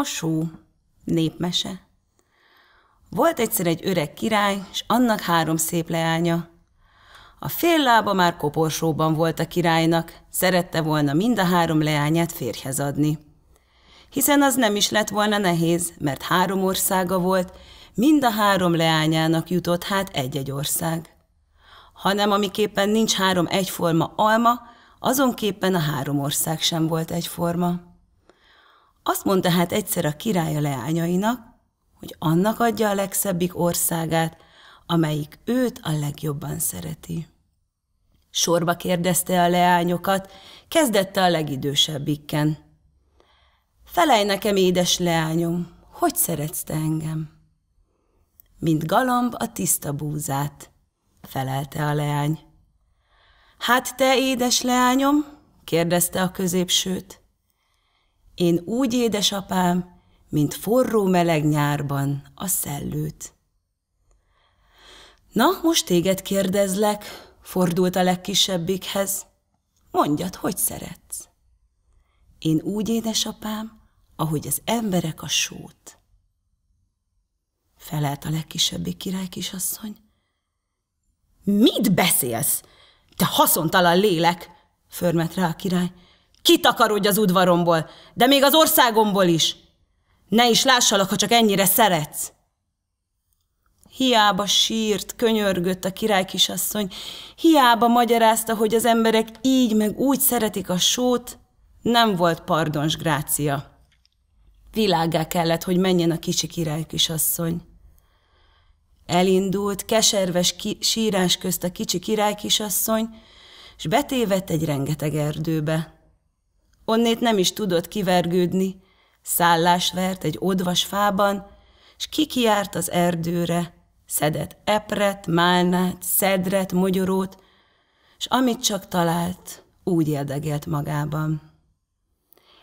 A só. Népmese. Volt egyszer egy öreg király, és annak három szép leánya. A fél lába már koporsóban volt a királynak, szerette volna mind a három leányát férjhez adni. Hiszen az nem is lett volna nehéz, mert három országa volt, mind a három leányának jutott hát egy-egy ország. Hanem amiképpen nincs három egyforma alma, azonképpen a három ország sem volt egyforma. Azt mondta hát egyszer a király a leányainak, hogy annak adja a legszebbik országát, amelyik őt a legjobban szereti. Sorba kérdezte a leányokat, kezdette a legidősebbikken. Felej nekem, édes leányom, hogy szeretsz te engem? Mint galamb a tiszta búzát, felelte a leány. Hát te, édes leányom, kérdezte a középsőt. Én úgy, édesapám, mint forró meleg nyárban a szellőt. Na, most téged kérdezlek, fordult a legkisebbikhez. Mondjad, hogy szeretsz. Én úgy, édesapám, ahogy az emberek a sót. Felelt a legkisebbik király kisasszony. Mit beszélsz? Te haszontalan lélek! Förmet rá a király. Kitakarodj az udvaromból, de még az országomból is! Ne is lássalak, ha csak ennyire szeretsz! Hiába sírt, könyörgött a király kisasszony, hiába magyarázta, hogy az emberek így meg úgy szeretik a sót, nem volt pardons grácia. Világá kellett, hogy menjen a kicsi király kisasszony. Elindult, keserves ki- sírás közt a kicsi király kisasszony, és betévedt egy rengeteg erdőbe onnét nem is tudott kivergődni. Szállás vert egy odvas fában, s kikiárt az erdőre, szedett epret, málnát, szedret, mogyorót, s amit csak talált, úgy érdegelt magában.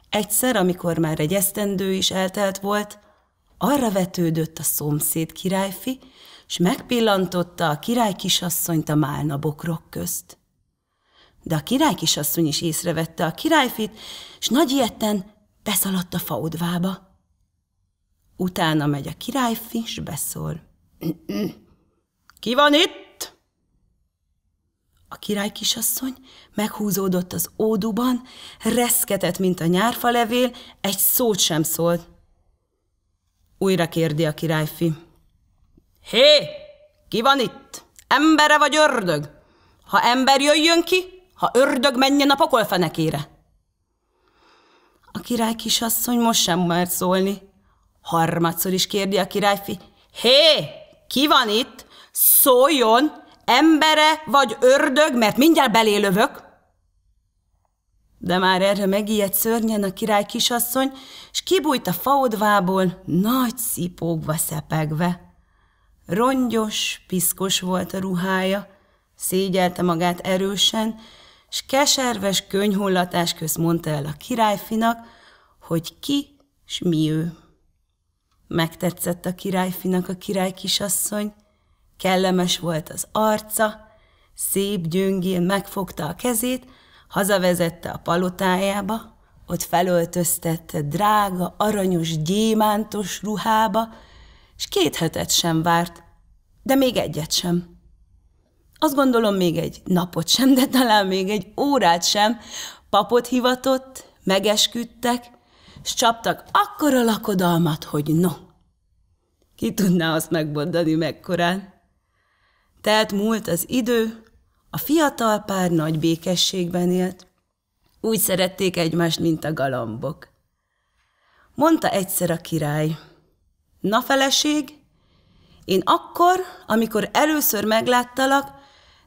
Egyszer, amikor már egy esztendő is eltelt volt, arra vetődött a szomszéd királyfi, s megpillantotta a király kisasszonyt a málna bokrok közt. De a király kisasszony is észrevette a királyfit, s nagy ilyetten beszaladt a faudvába. Utána megy a királyfi, s beszól. Ki van itt? A király kisasszony meghúzódott az óduban, reszketett, mint a nyárfa levél, egy szót sem szólt. Újra kérdi a királyfi. Hé, ki van itt? Embere vagy ördög? Ha ember jöjjön ki, ha ördög menjen a pokolfenekére! A király kisasszony most sem mert szólni. Harmadszor is kérdi a királyfi. Hé, ki van itt? Szóljon, embere vagy ördög, mert mindjárt belélövök. De már erre megijedt szörnyen a király kisasszony, és kibújt a faodvából, nagy szipókba szepegve. Rongyos, piszkos volt a ruhája, szégyelte magát erősen, s keserves könyhollatás köz mondta el a királyfinak, hogy ki s mi ő. Megtetszett a királyfinak a király kisasszony, kellemes volt az arca, szép gyöngén megfogta a kezét, hazavezette a palotájába, ott felöltöztette drága, aranyos, gyémántos ruhába, és két hetet sem várt, de még egyet sem azt gondolom még egy napot sem, de talán még egy órát sem, papot hivatott, megesküdtek, s csaptak akkora lakodalmat, hogy no. Ki tudná azt megmondani mekkorán? Tehát múlt az idő, a fiatal pár nagy békességben élt, úgy szerették egymást, mint a galambok. Mondta egyszer a király, na feleség, én akkor, amikor először megláttalak,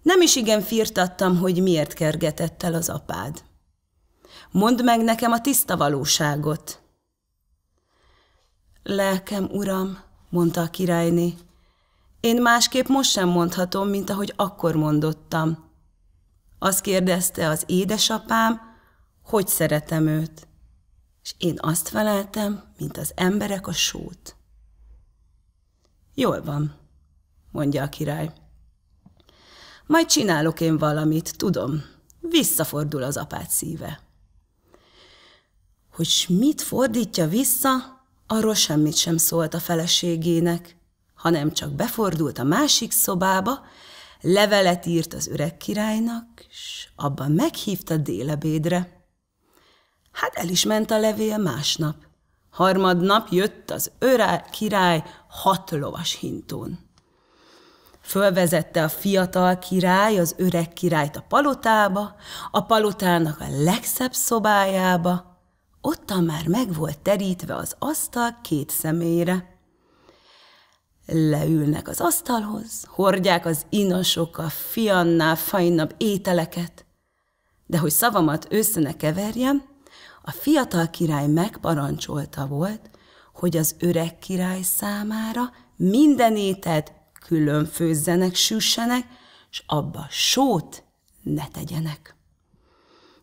nem is igen firtattam, hogy miért kergetett el az apád. Mondd meg nekem a tiszta valóságot. Lelkem, uram, mondta a királyné, én másképp most sem mondhatom, mint ahogy akkor mondottam. Azt kérdezte az édesapám, hogy szeretem őt. És én azt feleltem, mint az emberek a sót. Jól van, mondja a király. Majd csinálok én valamit, tudom. Visszafordul az apát szíve. Hogy mit fordítja vissza, arról semmit sem szólt a feleségének, hanem csak befordult a másik szobába, levelet írt az öreg királynak, és abban meghívta délebédre. Hát el is ment a levél másnap. Harmadnap jött az öreg király hat lovas hintón. Fölvezette a fiatal király az öreg királyt a palotába, a palotának a legszebb szobájába, ottan már meg volt terítve az asztal két személyre. Leülnek az asztalhoz, hordják az inasok a fiannál fajnabb ételeket. De hogy szavamat össze ne keverjem, a fiatal király megparancsolta volt, hogy az öreg király számára minden ételt külön főzzenek, süssenek, és abba sót ne tegyenek.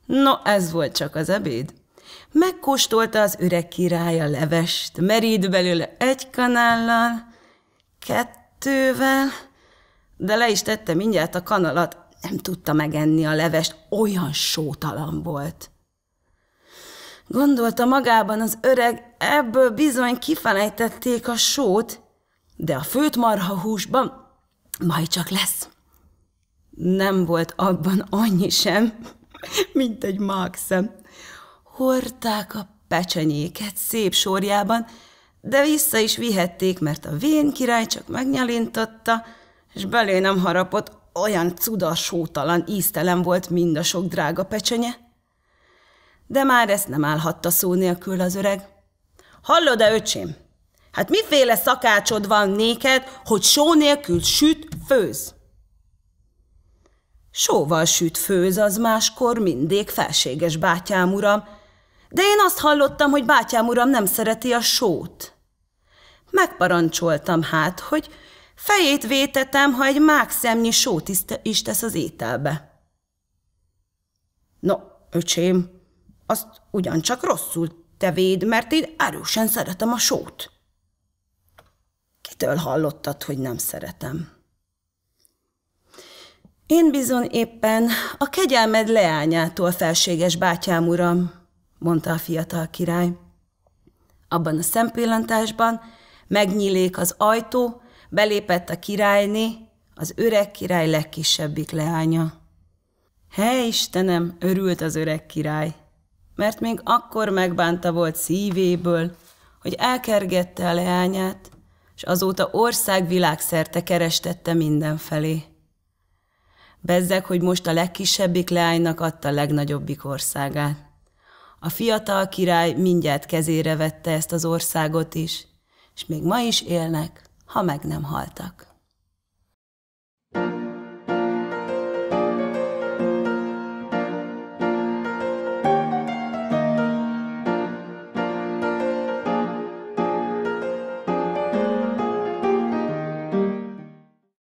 No, ez volt csak az ebéd. Megkóstolta az öreg király a levest, merít belőle egy kanállal, kettővel, de le is tette mindjárt a kanalat, nem tudta megenni a levest, olyan sótalan volt. Gondolta magában az öreg, ebből bizony kifelejtették a sót, de a főt marha húsban majd csak lesz. Nem volt abban annyi sem, mint egy mákszem. Hordták a pecsenyéket szép sorjában, de vissza is vihették, mert a vén király csak megnyalintotta, és belé nem harapott, olyan cudasótalan, íztelen volt mind a sok drága pecsenye. De már ezt nem állhatta szó nélkül az öreg. Hallod-e, öcsém? Hát miféle szakácsod van néked, hogy só nélkül süt, főz? Sóval süt, főz az máskor mindig felséges bátyám uram, de én azt hallottam, hogy bátyám uram nem szereti a sót. Megparancsoltam hát, hogy fejét vétetem, ha egy mákszemnyi sót is tesz az ételbe. No, öcsém, azt ugyancsak rosszul te véd, mert én erősen szeretem a sót kitől hallottad, hogy nem szeretem? Én bizony éppen a kegyelmed leányától felséges bátyám uram, mondta a fiatal király. Abban a szempillantásban megnyílik az ajtó, belépett a királyné, az öreg király legkisebbik leánya. Hé Istenem, örült az öreg király, mert még akkor megbánta volt szívéből, hogy elkergette a leányát, és azóta ország világszerte kerestette mindenfelé. Bezzeg, hogy most a legkisebbik leánynak adta a legnagyobbik országát. A fiatal király mindjárt kezére vette ezt az országot is, és még ma is élnek, ha meg nem haltak.